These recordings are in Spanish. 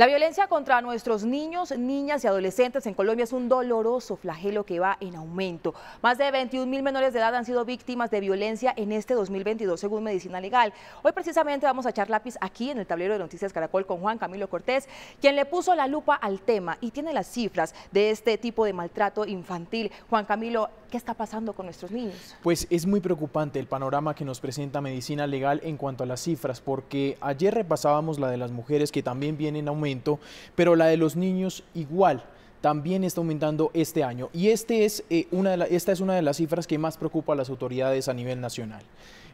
La violencia contra nuestros niños, niñas y adolescentes en Colombia es un doloroso flagelo que va en aumento. Más de 21 mil menores de edad han sido víctimas de violencia en este 2022, según Medicina Legal. Hoy precisamente vamos a echar lápiz aquí en el tablero de Noticias Caracol con Juan Camilo Cortés, quien le puso la lupa al tema y tiene las cifras de este tipo de maltrato infantil. Juan Camilo, ¿Qué está pasando con nuestros niños? Pues es muy preocupante el panorama que nos presenta medicina legal en cuanto a las cifras, porque ayer repasábamos la de las mujeres que también viene en aumento, pero la de los niños igual también está aumentando este año. Y este es, eh, una de esta es una de las cifras que más preocupa a las autoridades a nivel nacional.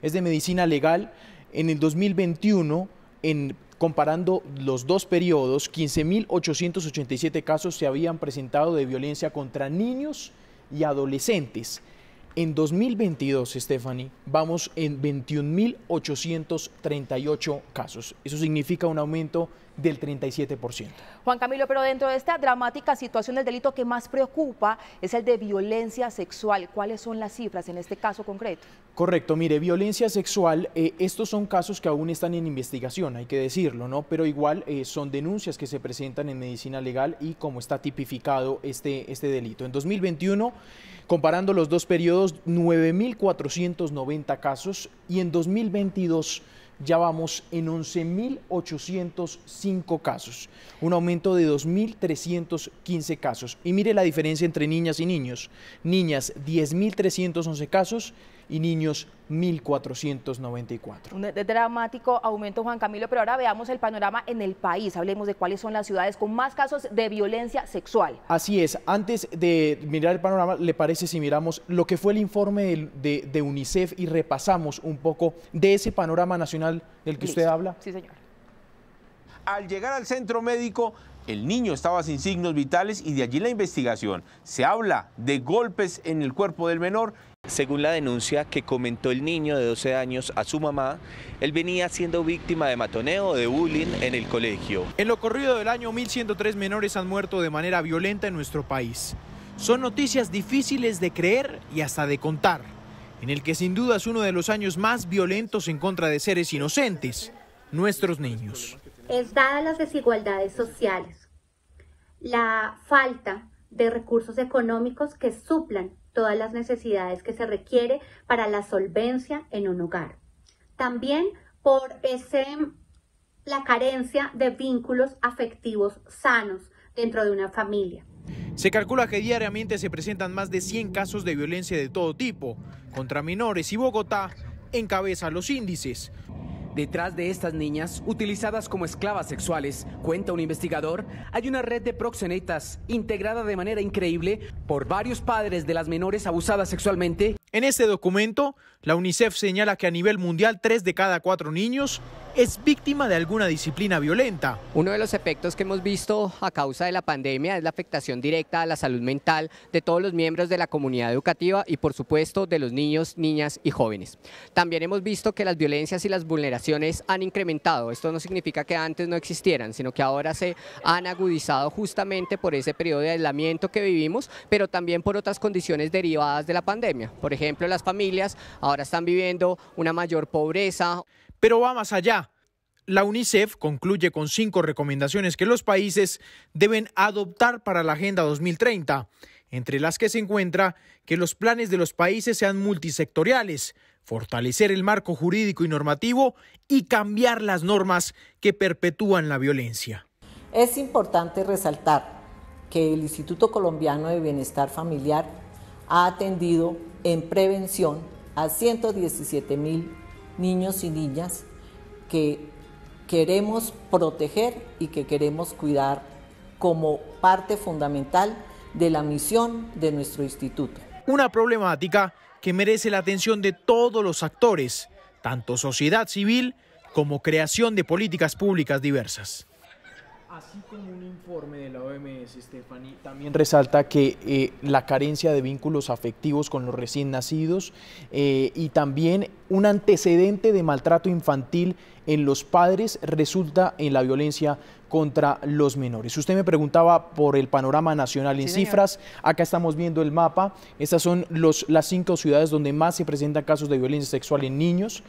Es de medicina legal. En el 2021, en, comparando los dos periodos, 15.887 casos se habían presentado de violencia contra niños y adolescentes. En 2022, Stephanie, vamos en 21.838 casos. Eso significa un aumento del 37%. Juan Camilo, pero dentro de esta dramática situación, el delito que más preocupa es el de violencia sexual. ¿Cuáles son las cifras en este caso concreto? Correcto, mire, violencia sexual, eh, estos son casos que aún están en investigación, hay que decirlo, ¿no? Pero igual eh, son denuncias que se presentan en medicina legal y como está tipificado este, este delito. En 2021, comparando los dos periodos, 9.490 casos y en 2022 ya vamos en 11.805 casos, un aumento de 2.315 casos. Y mire la diferencia entre niñas y niños. Niñas, 10.311 casos y niños 1.494. Un dramático aumento, Juan Camilo, pero ahora veamos el panorama en el país. Hablemos de cuáles son las ciudades con más casos de violencia sexual. Así es. Antes de mirar el panorama, ¿le parece si miramos lo que fue el informe de, UNICEF y repasamos un poco de ese panorama nacional del que usted habla? Sí, señor. Al llegar al centro médico, el niño estaba sin signos vitales y de allí la investigación. Se habla de golpes en el cuerpo del menor según la denuncia que comentó el niño de 12 años a su mamá, él venía siendo víctima de matoneo o de bullying en el colegio. En lo corrido del año, 1.103 menores han muerto de manera violenta en nuestro país. Son noticias difíciles de creer y hasta de contar, en el que sin duda es uno de los años más violentos en contra de seres inocentes, nuestros niños. Es dada las desigualdades sociales, la falta de recursos económicos que suplan todas las necesidades que se requiere para la solvencia en un hogar. También por ese, la carencia de vínculos afectivos sanos dentro de una familia. Se calcula que diariamente se presentan más de 100 casos de violencia de todo tipo contra menores y Bogotá encabeza los índices. Detrás de estas niñas, utilizadas como esclavas sexuales, cuenta un investigador, hay una red de proxenetas integrada de manera increíble por varios padres de las menores abusadas sexualmente. En este documento, la UNICEF señala que a nivel mundial, tres de cada cuatro niños es víctima de alguna disciplina violenta. Uno de los efectos que hemos visto a causa de la pandemia es la afectación directa a la salud mental de todos los miembros de la comunidad educativa y por supuesto de los niños, niñas y jóvenes. También hemos visto que las violencias y las vulneraciones han incrementado. Esto no significa que antes no existieran, sino que ahora se han agudizado justamente por ese periodo de aislamiento que vivimos, pero también por otras condiciones derivadas de la pandemia. Por ejemplo, las familias ahora están viviendo una mayor pobreza pero va más allá. La UNICEF concluye con cinco recomendaciones que los países deben adoptar para la Agenda 2030, entre las que se encuentra que los planes de los países sean multisectoriales, fortalecer el marco jurídico y normativo y cambiar las normas que perpetúan la violencia. Es importante resaltar que el Instituto Colombiano de Bienestar Familiar ha atendido en prevención a 117 mil niños y niñas que queremos proteger y que queremos cuidar como parte fundamental de la misión de nuestro instituto. Una problemática que merece la atención de todos los actores, tanto sociedad civil como creación de políticas públicas diversas. Así como un informe de la OMS, Stephanie, también resalta que eh, la carencia de vínculos afectivos con los recién nacidos eh, y también un antecedente de maltrato infantil en los padres resulta en la violencia contra los menores. Usted me preguntaba por el panorama nacional en cifras. Acá estamos viendo el mapa. Estas son las cinco ciudades donde más se presentan casos de violencia sexual en niños.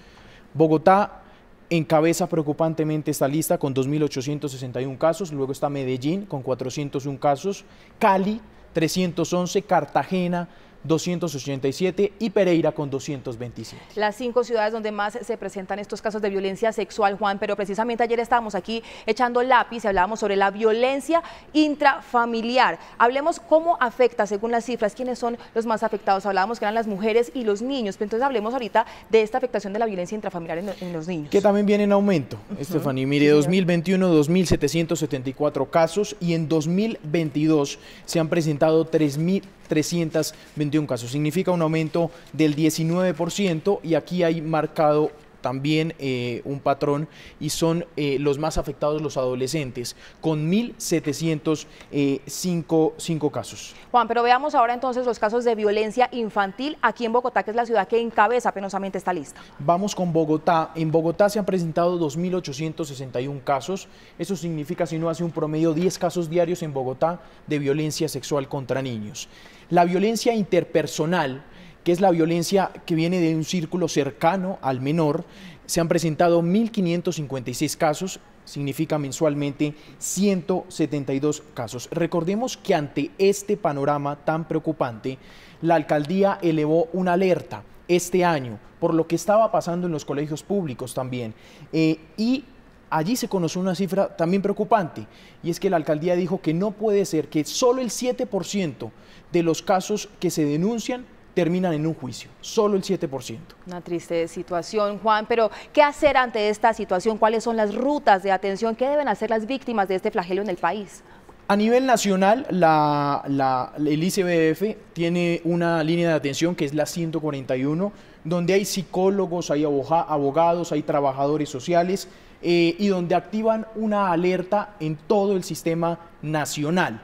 Bogotá, Encabeza preocupantemente esta lista con 2.861 casos, luego está Medellín con 401 casos, Cali 311, Cartagena 287 y Pereira con 227. Las cinco ciudades donde más se presentan estos casos de violencia sexual, Juan, pero precisamente ayer estábamos aquí echando lápiz y hablábamos sobre la violencia intrafamiliar. Hablemos cómo afecta, según las cifras, quiénes son los más afectados. Hablábamos que eran las mujeres y los niños, pero entonces hablemos ahorita de esta afectación de la violencia intrafamiliar en, los niños. Que también viene en aumento, uh Mire, 2021, 2.774 casos y en 2022 se han presentado 3.000 321 casos. Significa un aumento del 19% y aquí hay marcado también eh, un patrón y son eh, los más afectados los adolescentes, con 1.705 eh, casos. Juan, pero veamos ahora entonces los casos de violencia infantil aquí en Bogotá, que es la ciudad que encabeza penosamente esta lista. Vamos con Bogotá. En Bogotá se han presentado 2.861 casos. Eso significa, si no hace un promedio, 10 casos diarios en Bogotá de violencia sexual contra niños. La violencia interpersonal que es la violencia que viene de un círculo cercano al menor, se han presentado 1.556 casos, significa mensualmente 172 casos. Recordemos que ante este panorama tan preocupante, la alcaldía elevó una alerta este año por lo que estaba pasando en los colegios públicos también. Eh, y allí se conoció una cifra también preocupante, y es que la alcaldía dijo que no puede ser que solo el 7% de los casos que se denuncian terminan en un juicio, solo el 7%. Una triste situación, Juan, pero ¿qué hacer ante esta situación? ¿Cuáles son las rutas de atención? ¿Qué deben hacer las víctimas de este flagelo en el país? A nivel nacional, el ICBF tiene una línea de atención que es la 141, donde hay psicólogos, hay abogados, hay trabajadores sociales eh, y donde activan una alerta en todo el sistema nacional.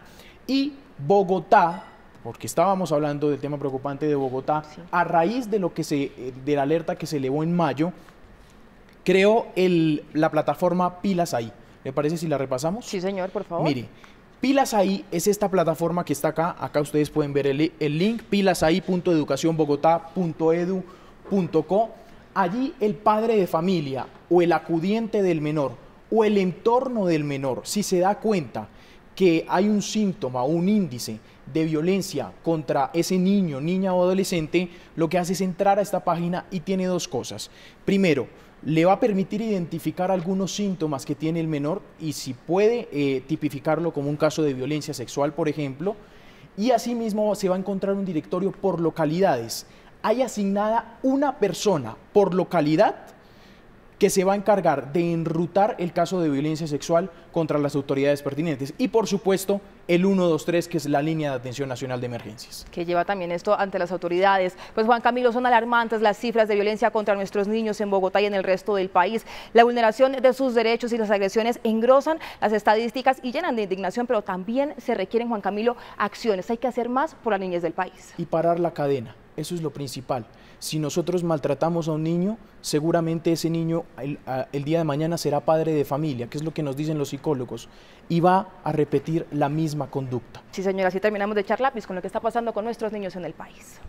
Y Bogotá porque estábamos hablando del tema preocupante de Bogotá, a raíz de lo que se, eh, de la alerta que se elevó en mayo, creó el, la plataforma Pilas Ahí. ¿Le parece si la repasamos? Sí, señor, por favor. Mire, Pilas Ahí es esta plataforma que está acá. Acá ustedes pueden ver el, el link, pilasahí.educacionbogotá.edu.co. Allí el padre de familia o el acudiente del menor o el entorno del menor, si se da cuenta que hay un síntoma, un índice de violencia contra ese niño, niña o adolescente, lo que hace es entrar a esta página y tiene dos cosas. Primero, le va a permitir identificar algunos síntomas que tiene el menor y si puede eh, tipificarlo como un caso de violencia sexual, por ejemplo. Y asimismo se va a encontrar un directorio por localidades. Hay asignada una persona por localidad que se va a encargar de enrutar el caso de violencia sexual contra las autoridades pertinentes y por supuesto el 123 que es la línea de atención nacional de emergencias. Que lleva también esto ante las autoridades. Pues Juan Camilo, son alarmantes las cifras de violencia contra nuestros niños en Bogotá y en el resto del país. La vulneración de sus derechos y las agresiones engrosan las estadísticas y llenan de indignación, pero también se requieren, Juan Camilo, acciones. Hay que hacer más por las niñez del país. Y parar la cadena eso es lo principal. Si nosotros maltratamos a un niño, seguramente ese niño el, día de mañana será padre de familia, que es lo que nos dicen los psicólogos, y va a repetir la misma conducta. Sí, señora, así terminamos de echar lápiz pues, con lo que está pasando con nuestros niños en el país.